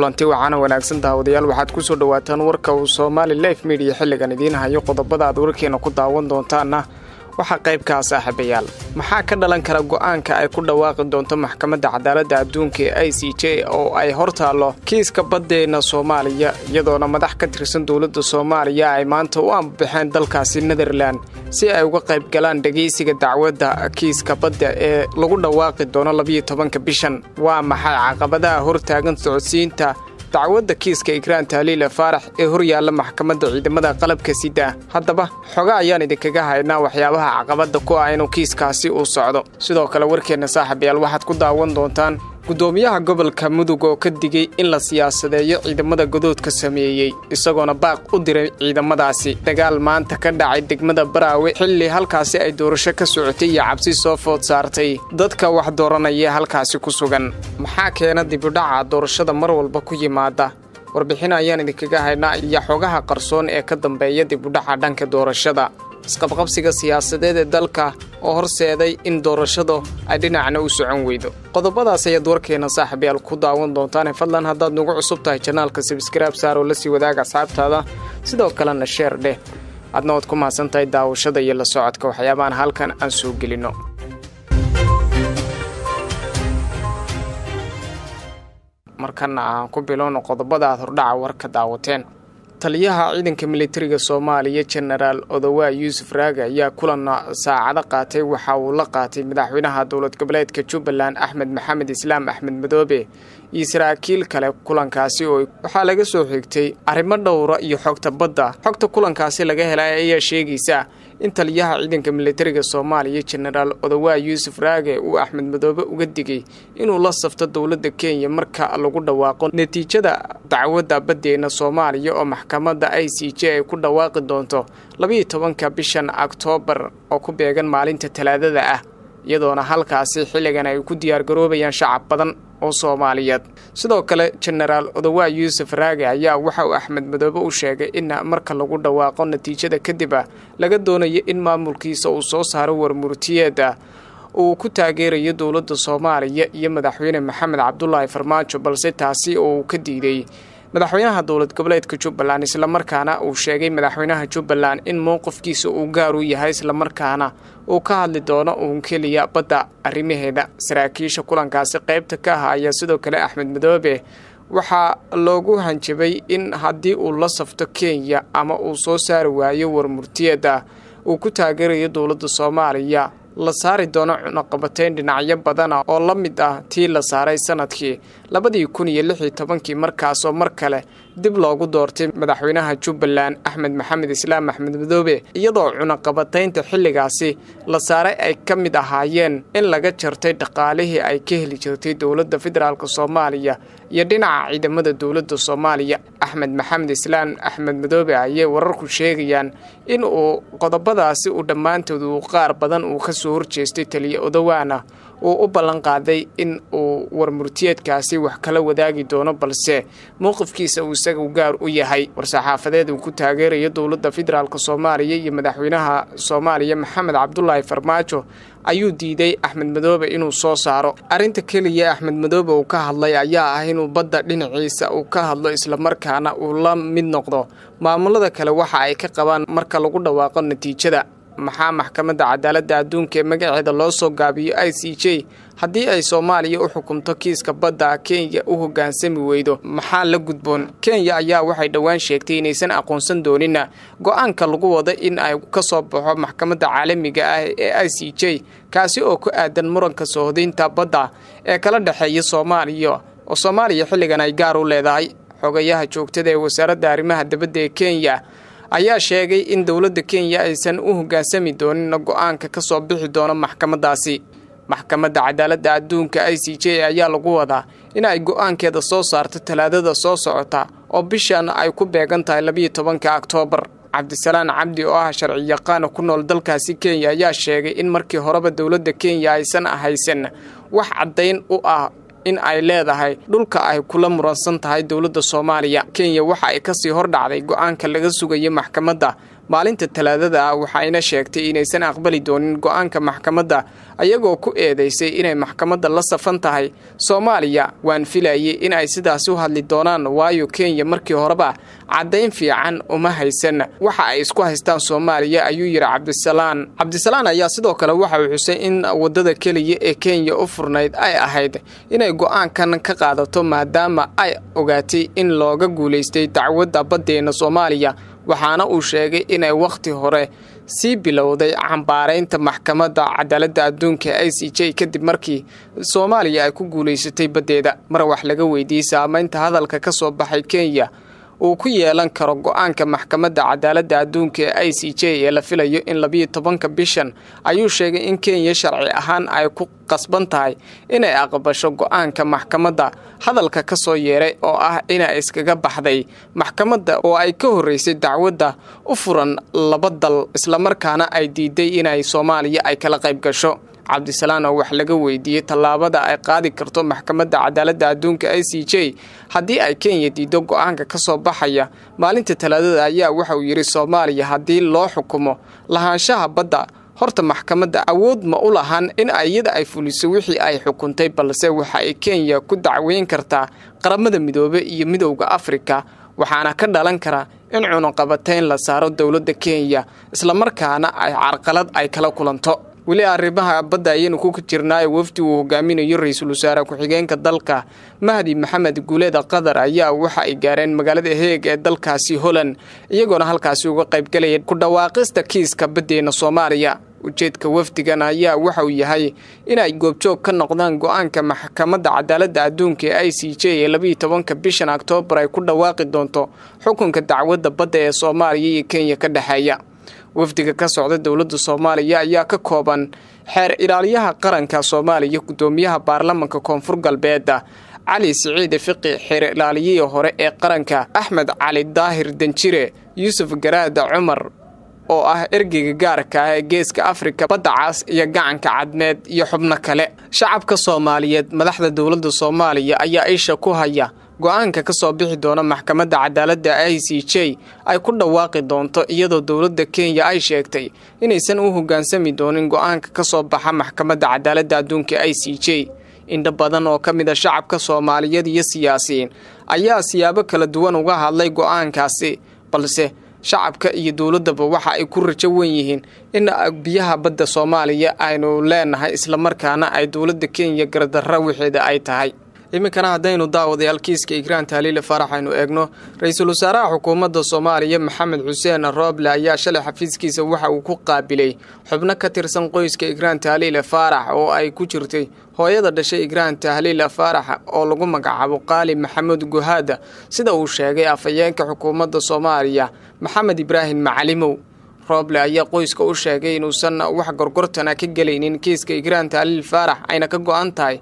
kulanti waxaana wanaagsan daawadayaal waxaad ku soo dhowaataan warka uu soomaali life media xilligan idiin hayo qodobada aad warkeena ku daawan doontaanna waxaa qaybkaas ah xabayaal maxaa ka dhalan kara go'aanka ay ku dhawaaqi doonto maxkamadda cadaaladda adduunka ee i c j oo ay hor taallo kiiska baddeenna soomaaliya iyadoona madax ka tirsan dowladda soomaaliya ay maanta u ambabaxeen dalkaasi nederlan si ay uga qayb galaan dhegaysiga dacwadda kiiska badda ee lagu dhawaaqi doono labiyo tobanka bishan waa maxay caqabadaha hor taagan socodsiinta dacwadda kiiska ikraan tahliila faarax ee horyaalla maxkamadda ciidamada qalabka sida haddaba xoga ayaan idinkaga haynaa waxyaabaha caqabadda ku ah inuu kiiskaasi uu socdo sidoo kale warkeenna saaxiibayaal waxaad ku daawan doontaan gudoomiyaha gobolka mudug oo ka digay in la siyaasadeeyo ciidamada godoodka sameeyey isagoona baaq u diray ciidamadaasi dagaal maanta ka dhacay degmada baraawe xilli halkaasi ay doorasho ka socotay iyo cabsi soo food saartay dadka wax dooranaya halkaasi ku sugan maxaa keena dibudhaca doorashada mar walba ku yimaada warbixin ayaan idinkaga haynaa iyo xogaha qarsoon ee ka dambeeya dibudhaca dhanka doorashada isqabqabsiga siyaasadeed ee dalka oo horseeday in doorashadu ay dhinacna u socon weydo qodobadaas ayaad warkeena saaxiibyaal ku daawan doontaane fadlan haddaad nagu cusub tahay jannaalka sabskraib saar oo la sii wadaaga asxaabtaada sidoo kalena sheer dheh aadna ood ku mahadsan tahay daawashada iyo la socodka waxyaabahan halkan aan soo gelinno markana aan ku bilowno qodobada aad hordhaca warka daawateen taliyaha ciidanka militariga soomaaliya jenaraal odowa yuusuf raaga ayaa kulan saacado qaatay waxa uu la qaatay madaxweynaha dowlad goboleedka jubbaland axmed maxamed islaam axmed madoobe iyo saraakiil kale kulankaasi oo waxaa laga soo xigtay arrimo dhowra iyo xogta badda xogta kulankaasi laga helay ayaa sheegaysa in taliyaha ciidanka milatariga soomaaliya jenaraal odawaa yuusuf raage uu axmed madoobe uga digay inuu la safto dowladda kenya marka lagu dhawaaqo natiijada dacwadda baddeena soomaaliya oo maxkamadda i c j ay ku dhawaaqi doonto labayo tobanka bishan oktoobar oo ku beegan maalinta talaadada ah iyadoona halkaasi xilligan ay ku diyaargaroobayaan shacab badan oo soomaaliyeed sidoo kale jenaraal odowaa yuusuf raage ayaa waxa uu axmed madoobe u sheegay in marka lagu dhawaaqo natiijada kadiba laga doonayo in maamulkiisa uu soo saaro warmurtiyeed ah uu ku taageerayo dowladda soomaaliya iyo madaxweyne maxamed cabdulaahi farmaajo balse taasi oo uu ka diiday madaxweynaha dowlad goboleedka jubbaland islamarkaana uu sheegay madaxweynaha jubbaland in mowqifkiisa uu gaar u yahay islamarkaana uu ka hadli doono uun keliya badda arrimaheeda saraakiisha kulankaasi qaybta ka aha ayaa sidoo kale axmed madoobe waxaa loogu hanjabay in haddii uu la safto kenya ama uu soo saari waayo warmurtiyada uu ku taageerayo dowladda soomaaliya la saari doono cunaqabateyn dhinacyo badana ah oo la mid ah tii la saaray sanadkii labadii kun iyo lix iyo tobankii markaasoo mar kale dib loogu doortay madaxweynaha jubbaland axmed maxamed islaam axmed madoobe iyadoo cunaqabataynta xilligaasi la saaray ay ka mid ahaayeen in laga jartay dhaqaalihii ay ka heli jirtay dowladda federaalk soomaaliya iyo dhinaca ciidamada dowladda soomaaliya axmed maxamed islaam axmed madoobe ayay wararku sheegayaan in uu qodobadaasi u dhammaantood uu qaar badan uu ka soo horjeestay taliyo odowaana uu u ballan qaaday in uu warmurtiyeedkaasi wax kala wadaagi doono balse mowqifkiisa uu isagu gaar u yahay war-saxaafadeed uu ku taageeraya dowladda federaalk soomaaliya iyo madaxweynaha soomaaliya maxamed cabdulaahi farmaajo ayuu diiday axmed madoobe inuu soo saaro arrinta keliya axmed madoobe uu ka hadlay ayaa ah inuu badda dhinaciisa uu ka hadlo islamarkaana uu la mid noqdo maamulada kale waxa ay ka qabaan marka lagu dhawaaqo natiijada maxaa maxkamadda cadaaladda adduunka ee magaceeda loo soo gaabiyo i c j haddii ay soomaaliya u xukumto kiiska badda kenya u hoggaansami weydo maxaa la gudboon kenya ayaa waxay dhowaan sheegtay inaysan aqoonsan doonina go'aanka lagu wada in ay ka soo baxo maxkamadda caalamiga ah ee i c j kaasi oo ku aadan muranka soohodaynta badda ee kala dhexeeya soomaaliya oo soomaaliya xilligan ay gaar u leedahay xogayaha joogtada ee wasaaradda arrimaha dabadda ee kenya ayaa sheegay in dowladda kenya aysan u hoggaansami doonin go'aanka ka soo bixi doona maxkamaddaasi maxkamadda cadaaladda adduunka i c j ayaa lagu wadaa in ay go soo saarto talaadada soo socota oo bishan ay ku beegan tahay labiyo tobanka oktoobar cabdisalaan cabdi oo ah sharciyaqaana ku nool dalkaasi kenya ayaa sheegay in markii horeba dowladda kenya aysan ahaysan wax caddayn u ah in ay leedahay dhulka ay kula muransan tahay dowladda soomaaliya kenya waxa ay kasii hordhacday go'aanka laga sugayo maxkamadda maalinta talaadada ah waxaayna sheegtay inaysan aqbali doonin go'aanka maxkamadda ayagoo ku eedeysay inay maxkamadda la safan tahay soomaaliya waan filayay in ay sidaasi u hadli doonaan waayo kenya markii horeba caddayn fiican uma haysan waxa ay isku haystaan soomaaliya ayuu yidhi cabdisalaan cabdisalaan ayaa sidoo kale waxa uu xusay in waddada keliya ee kenya u furnayd ay ahayd inay go'aankan ka qaadato maadaama ay ogaatay in looga guulaystay dacwadda baddeena soomaaliya waxaana uu sheegay inay wakhti hore sii bilowday xambaaraynta maxkamadda cadaaladda adduunka i c j kadib markii soomaaliya ay ku guulaysatay baddeeda mar wax laga weydiiyey saameynta hadalka ka soo baxay kenya uu ku yeelan karo go'aanka maxkamadda cadaaladda adduunka ee i c j ee la filayo in labiyo tobanka bishan ayuu sheegay in kenya sharci ahaan ay ku qasban tahay inay aqbasho go'aanka maxkamadda hadalka ka soo yeeray oo ah inay iskaga baxday maxkamadda oo ay ka horreysay dacwadda u furan laba dal islamarkaana ay diiday inay soomaaliya ay kala qayb gasho cabdisalaan oo wax laga weydiiyey tallaabada ay qaadi karto maxkamadda cadaaladda adduunka i c j haddii ay kenya diido go'aanka ka soo baxaya maalinta talaadada ayaa waxauu yidhi soomaaliya haddii loo xukumo lahaanshaha badda horta maxkamadda awood ma u lahan in iyada ay fuliso wixii ay xukuntay balse waxa ay kenya ku dacweyn kartaa qaramada midoobe iyo midowda afrika waxaana ka dhalan kara in cunuqabateyn la saaro dowladda kenya islamarkaana ay carqalad ay kala kulanto weli arrimaha badda ayaynu ku jirnaa ee wafdi uu hogaaminayo ra-iisul wasaare ku-xigeenka dalka mahdi maxamed guuleeda qatar ayaa waxa ay gaareen magaalada heeg ee dalkaasi holland iyagoona halkaasi uga qaybgalaya ku dhawaaqista kiiska baddeena soomaaliya ujeedka wafdigan ayaa waxa uu yahay inay goobjoog ka noqdaan go'aanka aanka maxkamadda cadaaladda adduunka ee i c j ee labaiyo tobanka bishan oktoobar ay ku dhawaaqi doonto xukunka dacwadda badda ee soomaaliya iyo kenya ka dhexeeya wafdiga ka socda dowladda soomaaliya ayaa ka kooban xeer ilaaliyaha qaranka soomaaliya gudoomiyaha baarlamanka koonfur galbeeda cali siciide fiqi xeer ilaaliyihii hore ee qaranka axmed cali daahir danjire yuusuf garaada cumar oo ah ergeyga gaarka ah ee geeska afrika badacaas iyo gacanka cadmeed iyo xubno kale shacabka soomaaliyeed madaxda dowladda soomaaliya ayaa isha ku haya go'aanka ka soo bixi doona maxkamadda cadaaladda i c j ay ku dhawaaqi doonto iyadoo dowladda kenya ay sheegtay inaysan u hoggaansami doonin go'aanka ka soo baxa maxkamadda cadaaladda adduunka i c j indho badan oo ka mid mida ah shacabka soomaaliyeed iyo siyaasiyiin ayaa siyaabo kala duwan uga hadlay go'aankaasi balse shacabka iyo dowladdaba waxa ay ku rajo wen yihiin in biyaha badda soomaaliya aynu leenahay isla markaana ay dowladda kenya gardarra waxeeda ay tahay iminkana haddaynu daawadayaal kiiska igraan taaliile faarax aynu eegno ra-iisul wasaaraha xukuumadda soomaaliya maxamed xuseen rooble ayaa shalay xafiiskiisa waxa uu ku qaabilay xubno ka tirsan qoyska igraan taaliile faarax oo ay ku jirtay hooyada dhashay igraan tahliila faarax oo lagu magacaabo qaali maxamuud guhaada sida uu sheegay afhayeenka xukuumadda soomaaliya maxamed ibraahim macalimow roble ayaa qoyska u sheegay inuusan wax gorgortana ka gelaynin kiiska igraanta aliil faarax ayna ka go'an an tahay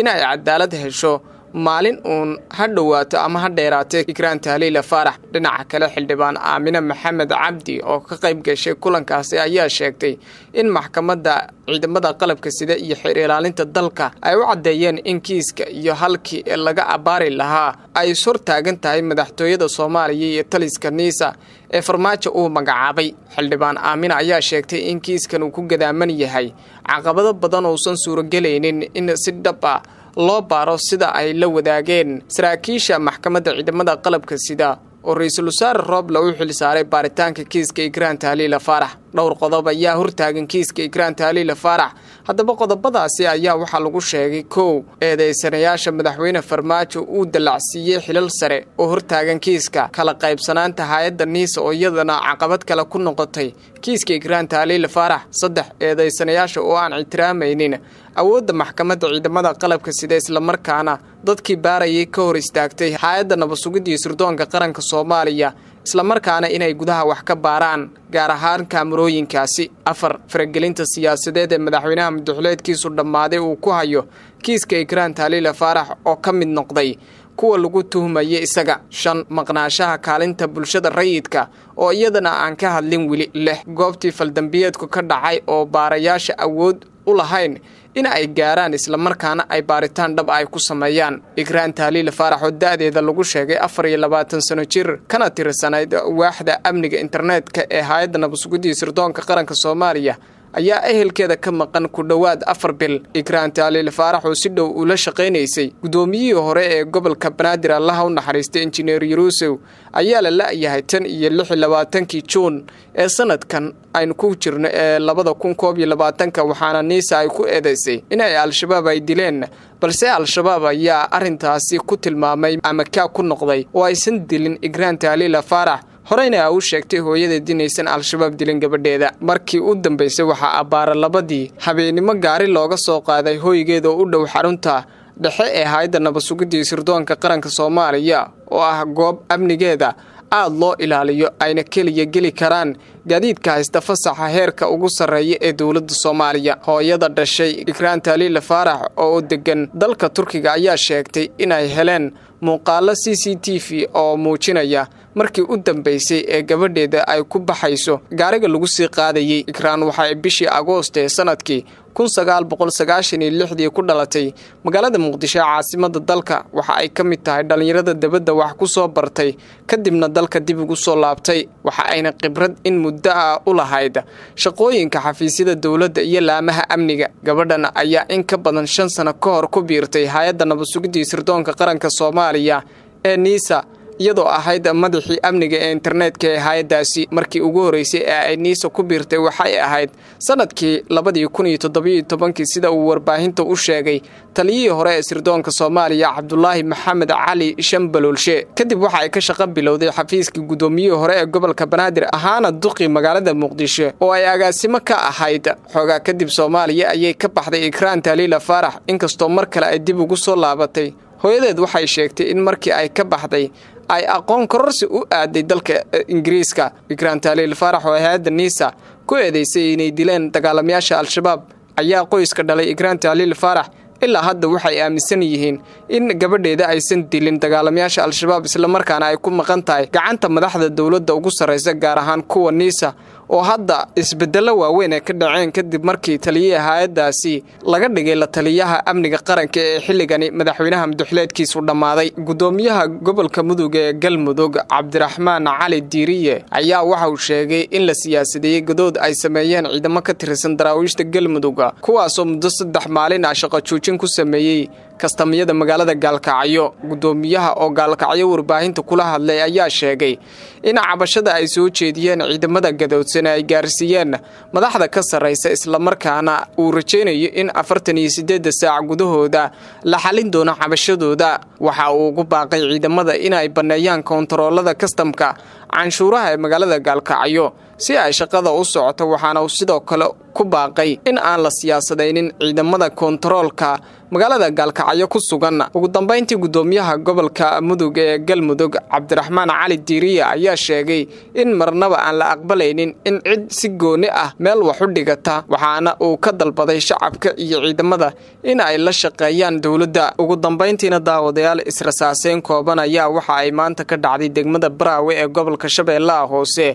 inay cadaalad hesho maalin uun ha dhowaato ama ha dheeraatee ikraanta haliila faarax dhinaca kale xildhibaan aamine maxamed cabdi oo ka qayb gashay kulankaasi ayaa sheegtay in maxkamadda ciidamada qalabka sida iyo xeer ilaalinta dalka ay u caddeeyeen in kiiska iyo halkii laga abbaari lahaa ay is taagan tahay madaxtooyada soomaaliya iyo taliska niisa ee farmaajo uu magacaabay xildhibaan aamine ayaa sheegtay in kiiskan uu ku gadaaman yahay caqabado badan uusan suuragelaynin in si dhab ah loo baaro sida ay la wadaageen saraakiisha maxkamadda ciidamada qalabka sida oo ra-iisul wasaare rooble u xil saaray baaritaanka kiiska igraan taaliila faarax dhowr qodob ayaa hortaagan kiiska igraan taaliila faarax haddaba qodobadaasi ayaa waxaa lagu sheegay kow eedaysanayaasha madaxweyne farmaajo uu dallacsiiyey xilal sare oo hortaagan kiiska kala qaybsanaanta hay-adda niisa oo iyadana caqabad kale ku noqotay kiiska igraanta aliila faarax saddex eedaysanayaasha oo aan ixtiraamaynin awoodda maxkamadda ciidamada qalabka sida islamarkaana dadkii baarayay ka hor istaagtay hay-adda nabadsugiddii sirdoonka qaranka soomaaliya islamarkaana inay gudaha wax ka baaraan gaar ahaan kaamarooyinkaasi afar faragelinta siyaasadeed ee madaxweynaha muduxuleedkiisu dhammaaday uu ku hayo kiiska igraan taaliila faarax oo ka mid noqday kuwa lagu tuhmaya isaga shan maqnaashaha kaalinta bulshada rayidka oo iyadana aan ka hadlin weli leh goobtii faldambiyeedku ka dhacay oo baarayaasha awood u lahayn in ay gaaraan islamarkaana ay baaritaan dhab ay ku sameeyaan igraan taaliila faarax oo da'deeda lagu sheegay afar iyo labaatan sano jir kana tirsanayd waaxda amniga internetka ee hay-adda nabadsuguddii sirdoonka qaranka soomaaliya ayaa ehelkeeda ka maqan ku dhowaad afar bil ikraan taaliil faarax oo si dhow ula shaqaynaysay guddoomiyihii hore ee gobolka banaadir allaha u naxariistay injineer yeruusew ayaa la la'yahay tan iyo lix labaatankii juun ee sannadkan aynu ku jirno ee labada kun koob iyo labaatanka waxaana niisa ay ku eedaysay inay al-shabaab ay dileen balse al-shabaab ayaa arrintaasi ku tilmaamay ama kaa ku noqday oo aysan dilin igraan taaliila faarax horeyna uu sheegtay hooyada dinaysan al-shabaab dilin gabadheeda markii u dambeysay waxaa abbaara labadii habeennimo gaari looga soo qaaday hooygeed u dhow xarunta dhexe ee hay-adda nabad sugidii sirdoonka qaranka soomaaliya oo ah goob amnigeeda aad loo ilaaliyo ayna keliya geli karaan gaadiidka haysta fasaxa heerka ugu sarreeya ee dowladda soomaaliya hooyada dhashay ikraan taaliila faarax oo u degan dalka turkiga ayaa sheegtay inay heleen muuqaalo c c t v oo muujinaya markii u dambaysay ee gabadheeda ay ku baxayso gaariga lagu sii qaadayey ikraan waxay bishii agoost ee sanadkii kunsagaalboqolsagaashaniyolixdii ku dhalatay magaalada muqdisho ee caasimada dalka waxa ay ka mid tahay dhallinyarada debadda wax ku soo bartay kadibna dalka dib ugu soo laabtay waxa ayna khibrad in muddo ah u lahayd shaqooyinka xafiisyada dowladda iyo laamaha amniga gabadhan ayaa in ka badan shan sano ka hor ku biirtay hay-adda nabad sirdoonka qaranka soomaaliya ee niisa iyadoo ahayd ah madaxii amniga ee internetka ee hay-addaasi markii ugu horreysay ee ay niisa ku biirtay waxay ahayd sannadkii labadii kun iyo toddobiyo tobankii sida uu warbaahinta u sheegay taliyihii hore ee sirdoonka soomaaliya cabdulaahi maxamed cali shambaloolshe kadib waxa ay ka shaqo bilowday xafiiskii guddoomiyihii hore ee gobolka banaadir ahaana duqi magaalada muqdisho oo ay agaasimo ka ahayd xoogaa kadib soomaaliya ayay ka baxday ikraan taliila faarax inkastoo mar kale ay dib ugu soo laabatay hooyadeed waxay sheegtay in markii ay ka baxday ay aqoon kororsi u aaday dalka e, ingiriiska fikraan faarax oo hay-adda niisa ku eedeysay inay dileen dagaalamayaasha al-shabaab ayaa qoyska dhalay igraan faarax ilaa hadda waxay aaminsan yihiin in gabadheeda aysan dilin dagaalamayaasha al-shabaab islamarkaana ay ku maqan tahay gacanta madaxda dowladda ugu sarraysa gaar ahaan kuwa niisa oo hadda isbedello waaweyn ay ka dhaceen kadib markii taliyaha hay-addaasi laga dhigay la taliyaha amniga qaranka ee xilligani madaxweynaha muduxuleedkiisu dhammaaday gudoomiyaha gobolka mudug ee galmudug cabdiraxmaan cali diiriye ayaa waxa uu sheegay in la siyaasadeeyey godood ay sameeyeen ciidamo ka tirsan daraawiishta galmudug kuwaasoo muddo saddex maalin ah shaqo joojin ku sameeyey kastamyada magaalada gaalkacyo gudoomiyaha oo gaalkacyo warbaahinta kula hadlay ayaa sheegay in cabashada ay soo jeediyeen ciidamada gadoodsan ay gaarsiiyeen madaxda ka sarraysa islamarkaana uu rajaynayo in afartan iyo sideedda saac gudahooda la xalin doono cabashadooda waxa uu ugu baaqay ciidamada in ay banneeyaan koontaroolada kastamka canshuuraha ee magaalada gaalkacyo si ay shaqada u socoto waxaana uu sidoo kale ku baaqay in aan la siyaasadaynin ciidamada koontaroolka magaalada gaalkacyo ku sugan ugu dambayntii guddoomiyaha gobolka mudug ee galmudug cabdiraxmaan cali diiriya ayaa sheegay in marnaba aan la aqbalaynin in cid si gooni ah meel wax u dhigata waxaana uu ka dalbaday shacabka iyo ciidamada in ay la shaqeeyaan dowladda ugu dambayntiina daawadayaal israsaaseyn kooban ayaa waxa ay maanta ka dhacday degmada baraawe ee gobolka shabeellaha hoose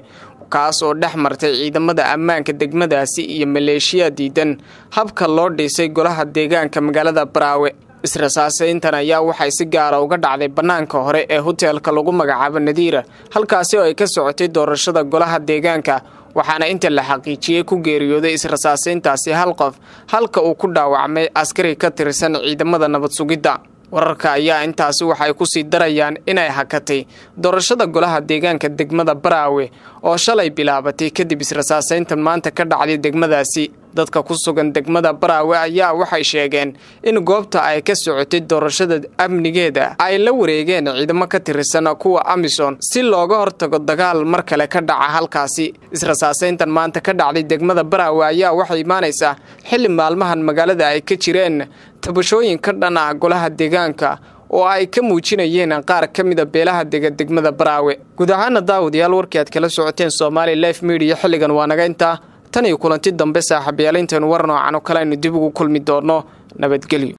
kaas oo dhex martay ciidamada ammaanka degmadaasi iyo maleeshiya diidan habka loo dhisay golaha deegaanka magaalada baraawe israsaasayntan ayaa waxay si gaara ah uga dhacday bannaanka hore ee hoteelka lagu magacaabo nadiira halkaasi oo ay ka socotay doorashada golaha deegaanka waxaana inta la xaqiijiyey ku geeriyooday israsaasayntaasi hal qof halka uu ku dhaawacmay askari ka tirsan ciidamada nabad sugidda wararka ayaa intaasi waxay kusii darayaan inay hakatay doorashada golaha deegaanka degmada baraawe oo shalay bilaabatay kadib israsaasaynta maanta ka dhacday degmadaasi dadka ku sugan degmada baraawe ayaa waxay sheegeen in goobta ay ka socotay doorashada amnigeeda ay la wareegeen ciidamo ka tirsan kuwa amisom si looga hortago dagaal mar kale ka dhaca halkaasi israsaasayntan maanta ka dhacday degmada baraawe ayaa waxay imaanaysaa xilli maalmahan magaalada ay ka jireen tabashooyin ka dhan ah golaha deegaanka oo ay ka muujinayeen qaar ka mida beelaha dega degmada baraawe guud ahaana daawadayaal warkii aad kala socoteen soomaali life mediya xilligan waa naga intaa tan iyo kulanti dambe saaxiibayaalayntan war noocan oo kale aynu dib ugu kulmi doonno nabadgelyo